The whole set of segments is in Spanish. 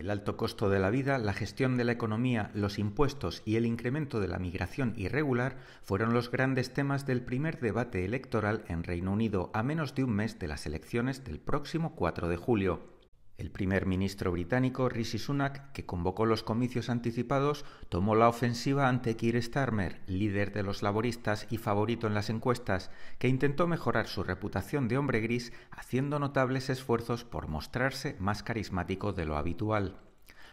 El alto costo de la vida, la gestión de la economía, los impuestos y el incremento de la migración irregular fueron los grandes temas del primer debate electoral en Reino Unido a menos de un mes de las elecciones del próximo 4 de julio. El primer ministro británico Rishi Sunak, que convocó los comicios anticipados, tomó la ofensiva ante Keir Starmer, líder de los laboristas y favorito en las encuestas, que intentó mejorar su reputación de hombre gris haciendo notables esfuerzos por mostrarse más carismático de lo habitual.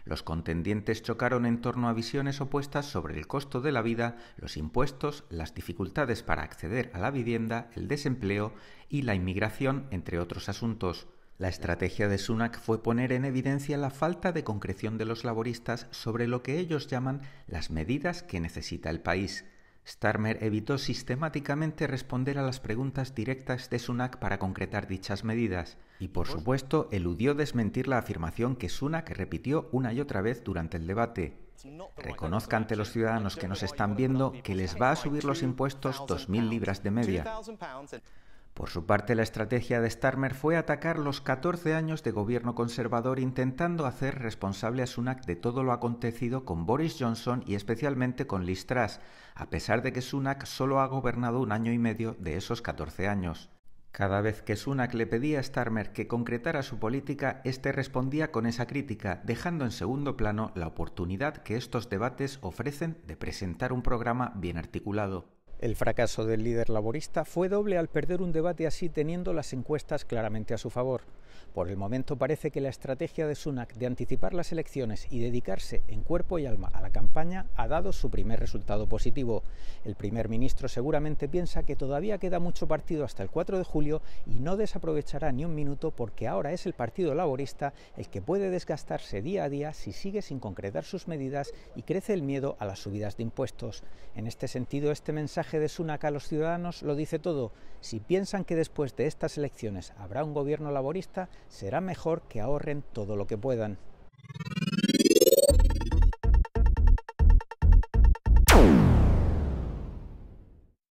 Los contendientes chocaron en torno a visiones opuestas sobre el costo de la vida, los impuestos, las dificultades para acceder a la vivienda, el desempleo y la inmigración, entre otros asuntos. La estrategia de Sunak fue poner en evidencia la falta de concreción de los laboristas sobre lo que ellos llaman las medidas que necesita el país. Starmer evitó sistemáticamente responder a las preguntas directas de Sunak para concretar dichas medidas, y por supuesto eludió desmentir la afirmación que Sunak repitió una y otra vez durante el debate. Reconozca ante los ciudadanos que nos están viendo que les va a subir los impuestos 2.000 libras de media. Por su parte, la estrategia de Starmer fue atacar los 14 años de gobierno conservador intentando hacer responsable a Sunak de todo lo acontecido con Boris Johnson y especialmente con Liz Truss, a pesar de que Sunak solo ha gobernado un año y medio de esos 14 años. Cada vez que Sunak le pedía a Starmer que concretara su política, este respondía con esa crítica, dejando en segundo plano la oportunidad que estos debates ofrecen de presentar un programa bien articulado. El fracaso del líder laborista fue doble al perder un debate así teniendo las encuestas claramente a su favor. Por el momento parece que la estrategia de Sunak de anticipar las elecciones y dedicarse en cuerpo y alma a la campaña ha dado su primer resultado positivo. El primer ministro seguramente piensa que todavía queda mucho partido hasta el 4 de julio y no desaprovechará ni un minuto porque ahora es el Partido Laborista el que puede desgastarse día a día si sigue sin concretar sus medidas y crece el miedo a las subidas de impuestos. En este sentido, este mensaje de Sunak a los ciudadanos lo dice todo. Si piensan que después de estas elecciones habrá un gobierno laborista, será mejor que ahorren todo lo que puedan.